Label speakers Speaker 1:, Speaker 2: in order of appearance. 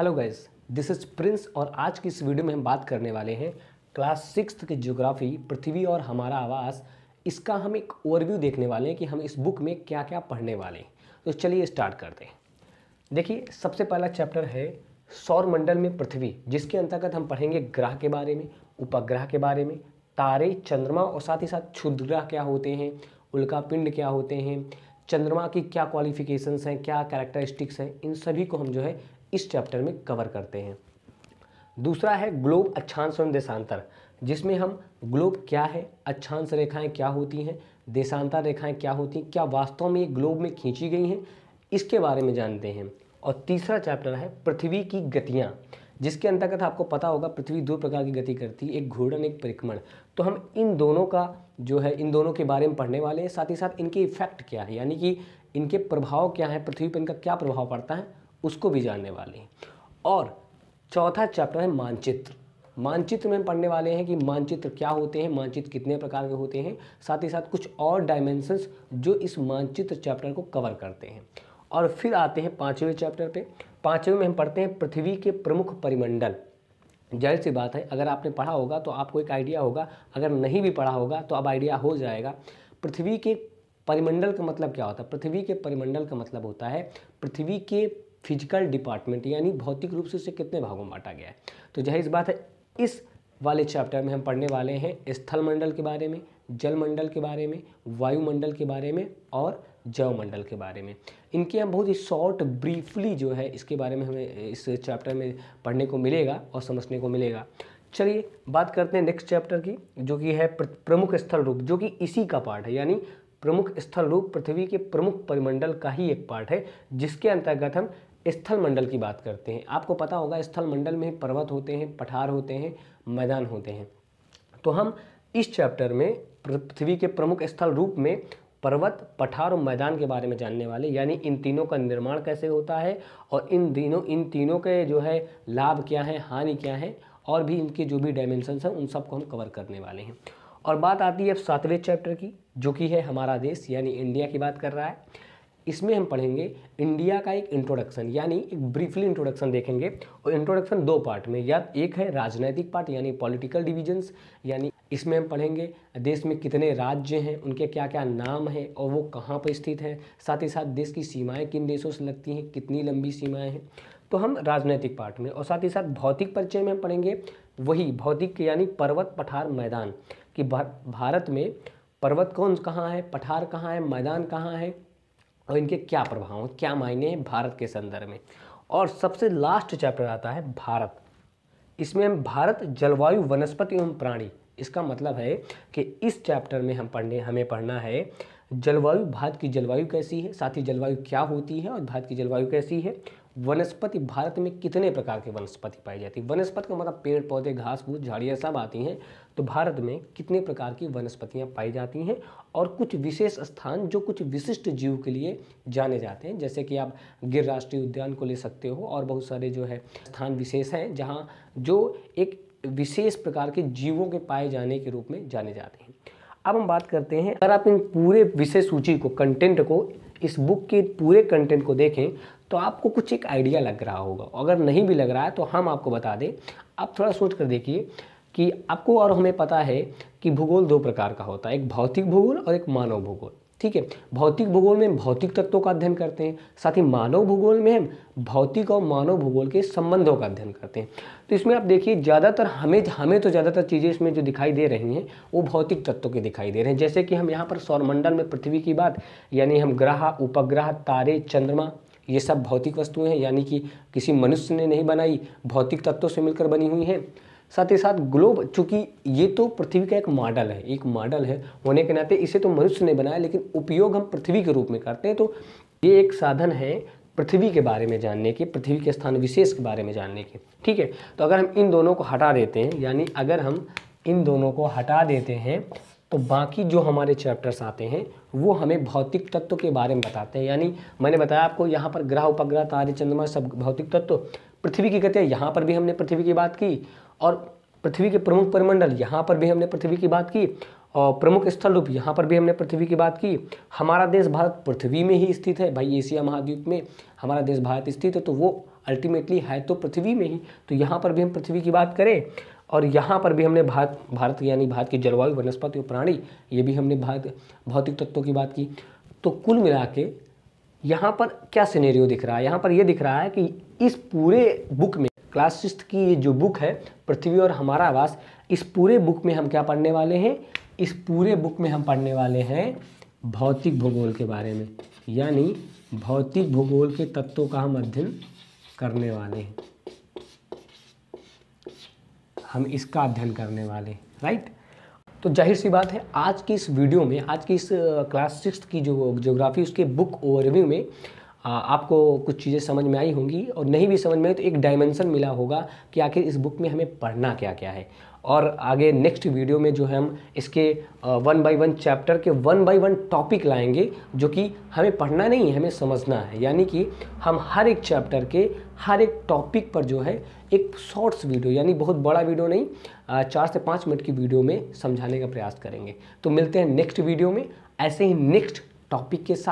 Speaker 1: hello guys this is Prince और आज की इस वीडियो में हम बात करने वाले हैं क्लास सिक्स की ज्योग्राफी पृथ्वी और हमारा आवास इसका हम एक ओवरव्यू देखने वाले हैं कि हम इस बुक में क्या क्या पढ़ने वाले हैं तो चलिए स्टार्ट करते हैं देखिए सबसे पहला चैप्टर है सौर मंडल में पृथ्वी जिसके अंतर्गत हम पढ़ेंगे ग्रह के बारे में उपग्रह के बारे में तारे चंद्रमा और साथ ही साथ क्षुद्र ग्रह क्या होते हैं उल्का पिंड क्या होते हैं चंद्रमा की क्या क्वालिफिकेशंस हैं क्या कैरेक्टरिस्टिक्स हैं इन सभी को हम जो है इस चैप्टर में कवर करते हैं दूसरा है ग्लोब अच्छांश एवं देशांतर जिसमें हम ग्लोब क्या है अच्छांश रेखाएं क्या होती हैं देशांतर रेखाएं क्या होती हैं क्या वास्तव में ये ग्लोब में खींची गई हैं इसके बारे में जानते हैं और तीसरा चैप्टर है पृथ्वी की गतियाँ जिसके अंतर्गत आपको पता होगा पृथ्वी दो प्रकार की गति करती है एक घूर्णन एक परिक्रमण तो हम इन दोनों का जो है इन दोनों के बारे में पढ़ने वाले हैं साथ ही साथ इनके इफेक्ट क्या है यानी कि इनके प्रभाव क्या है पृथ्वी पर इनका क्या प्रभाव पड़ता है उसको भी जानने वाले हैं और चौथा चैप्टर है मानचित्र मानचित्र में पढ़ने वाले हैं कि मानचित्र क्या होते हैं मानचित्र कितने प्रकार के होते हैं साथ ही साथ कुछ और डायमेंशंस जो इस मानचित्र चैप्टर को कवर करते हैं और फिर आते हैं पाँचवें चैप्टर पे पाँचवें में हम पढ़ते हैं पृथ्वी के प्रमुख परिमंडल जाहिर सी बात है अगर आपने पढ़ा होगा तो आपको एक आइडिया होगा अगर नहीं भी पढ़ा होगा तो अब आइडिया हो जाएगा पृथ्वी के परिमंडल का मतलब क्या होता है पृथ्वी के परिमंडल का मतलब होता है पृथ्वी के फिजिकल डिपार्टमेंट यानी भौतिक रूप से उसे कितने भागों में बांटा गया है तो जाहिर बात है इस वाले चैप्टर में हम पढ़ने वाले हैं स्थलमंडल के बारे में जलमंडल के बारे में वायुमंडल के बारे में और जवमंडल के बारे में इनके हम बहुत ही शॉर्ट ब्रीफली जो है इसके बारे में हमें इस चैप्टर में पढ़ने को मिलेगा और समझने को मिलेगा चलिए बात करते हैं नेक्स्ट चैप्टर की जो कि है प्रमुख स्थल रूप जो कि इसी का पार्ट है यानी प्रमुख स्थल रूप पृथ्वी के प्रमुख परिमंडल का ही एक पार्ट है जिसके अंतर्गत हम स्थल मंडल की बात करते हैं आपको पता होगा स्थल मंडल में पर्वत होते हैं पठार होते हैं मैदान होते हैं तो हम इस चैप्टर में पृथ्वी के प्रमुख स्थल रूप में पर्वत पठार और मैदान के बारे में जानने वाले यानी इन तीनों का निर्माण कैसे होता है और इन तीनों इन तीनों के जो है लाभ क्या है हानि क्या है और भी इनके जो भी डायमेंशनस हैं उन सबको हम कवर करने वाले हैं और बात आती है अब सातवें चैप्टर की जो कि है हमारा देश यानी इंडिया की बात कर रहा है इसमें हम पढ़ेंगे इंडिया का एक इंट्रोडक्शन यानी एक ब्रीफली इंट्रोडक्शन देखेंगे और इंट्रोडक्शन दो पार्ट में या एक है राजनैतिक पार्ट यानी पॉलिटिकल डिविजन्स यानी इसमें हम पढ़ेंगे देश में कितने राज्य हैं उनके क्या क्या नाम हैं और वो कहाँ पर स्थित हैं साथ ही साथ देश की सीमाएं किन देशों से लगती हैं कितनी लंबी सीमाएं हैं तो हम राजनैतिक पार्ट में और साथ ही साथ भौतिक परिचय में पढ़ेंगे वही भौतिक यानी पर्वत पठार मैदान कि भारत में पर्वत कौन कहाँ है पठार कहाँ है मैदान कहाँ है और इनके क्या प्रभाव हैं क्या मायने हैं भारत के संदर्भ में और सबसे लास्ट चैप्टर आता है भारत इसमें हम भारत जलवायु वनस्पति एवं प्राणी इसका मतलब है कि इस चैप्टर में हम पढ़ने हमें पढ़ना है जलवायु भारत की जलवायु कैसी है साथ ही जलवायु क्या होती है और भारत की जलवायु कैसी है वनस्पति भारत में कितने प्रकार की वनस्पति पाई जाती है वनस्पति का मतलब पेड़ पौधे घास फूस झाड़ियाँ सब आती हैं तो भारत में कितने प्रकार की वनस्पतियाँ पाई जाती हैं और कुछ विशेष स्थान जो कुछ विशिष्ट जीव के लिए जाने जाते हैं जैसे कि आप गिर राष्ट्रीय उद्यान को ले सकते हो और बहुत सारे जो है स्थान विशेष हैं जहाँ जो एक विशेष प्रकार के जीवों के पाए जाने के रूप में जाने जाते हैं अब हम बात करते हैं अगर आप इन पूरे विषय सूची को कंटेंट को इस बुक के पूरे कंटेंट को देखें तो आपको कुछ एक आइडिया लग रहा होगा अगर नहीं भी लग रहा है तो हम आपको बता दें आप थोड़ा सोच कर देखिए कि आपको और हमें पता है कि भूगोल दो प्रकार का होता है एक भौतिक भूगोल और एक मानव भूगोल ठीक है भौतिक भूगोल में हम भौतिक तत्वों का अध्ययन करते हैं साथ ही मानव भूगोल में हम भौतिक और मानव भूगोल के संबंधों का अध्ययन करते हैं तो इसमें आप देखिए ज़्यादातर हमें हमें तो ज़्यादातर चीज़ें इसमें जो दिखाई दे रही हैं वो भौतिक तत्वों के दिखाई दे रहे हैं जैसे कि हम यहाँ पर सौरमंडल में पृथ्वी की बात यानी हम ग्रह उपग्रह तारे चंद्रमा ये सब भौतिक वस्तुएं हैं यानी कि किसी मनुष्य ने नहीं बनाई भौतिक तत्वों से मिलकर बनी हुई हैं साथ ही साथ ग्लोब चूंकि ये तो पृथ्वी का एक मॉडल है एक मॉडल है होने के नाते इसे तो मनुष्य ने बनाया लेकिन उपयोग हम पृथ्वी के रूप में करते हैं तो ये एक साधन है पृथ्वी के बारे में जानने के पृथ्वी के स्थान विशेष के बारे में जानने के ठीक है तो अगर हम इन दोनों को हटा देते हैं यानी अगर हम इन दोनों को हटा देते हैं तो बाकी जो हमारे चैप्टर्स आते हैं वो हमें भौतिक तत्व के बारे में बताते हैं यानी मैंने बताया आपको यहाँ पर ग्रह उपग्रह तारे चंद्रमा सब भौतिक तत्व पृथ्वी की गति है यहाँ पर भी हमने पृथ्वी की बात की और पृथ्वी के प्रमुख परिमंडल यहाँ पर भी हमने पृथ्वी की बात की और प्रमुख स्थल रूप यहाँ पर भी हमने पृथ्वी की बात की हमारा देश भारत पृथ्वी में ही स्थित है भाई एशिया महाद्वीप में हमारा देश भारत स्थित है तो वो अल्टीमेटली है तो पृथ्वी में ही तो यहाँ पर भी हम पृथ्वी की बात करें और यहाँ पर भी हमने भारत भारत यानी भारत की जलवायु वनस्पति और प्राणी ये भी हमने भारत भौतिक तत्वों की बात की तो कुल मिला के यहाँ पर क्या सिनेरियो दिख रहा है यहाँ पर ये यह दिख रहा है कि इस पूरे बुक में क्लास सिक्स की ये जो बुक है पृथ्वी और हमारा आवास इस पूरे बुक में हम क्या पढ़ने वाले हैं इस पूरे बुक में हम पढ़ने वाले हैं भौतिक भूगोल के बारे में यानी भौतिक भूगोल के तत्वों का हम अध्ययन करने वाले हैं हम इसका अध्ययन करने वाले हैं राइट तो जाहिर सी बात है आज की इस वीडियो में आज की इस क्लास सिक्स की जो ज्योग्राफी उसके बुक ओवरव्यू में हाँ, आपको कुछ चीज़ें समझ में आई होंगी और नहीं भी समझ में आई तो एक डायमेंशन मिला होगा कि आखिर इस बुक में हमें पढ़ना क्या क्या है और आगे नेक्स्ट वीडियो में जो है हम इसके वन बाय वन चैप्टर के वन बाय वन टॉपिक लाएंगे जो कि हमें पढ़ना नहीं है हमें समझना है यानी कि हम हर एक चैप्टर के हर एक टॉपिक पर जो है एक शॉर्ट्स वीडियो यानी बहुत बड़ा वीडियो नहीं चार से पाँच मिनट की वीडियो में समझाने का प्रयास करेंगे तो मिलते हैं नेक्स्ट वीडियो में ऐसे ही नेक्स्ट टॉपिक के साथ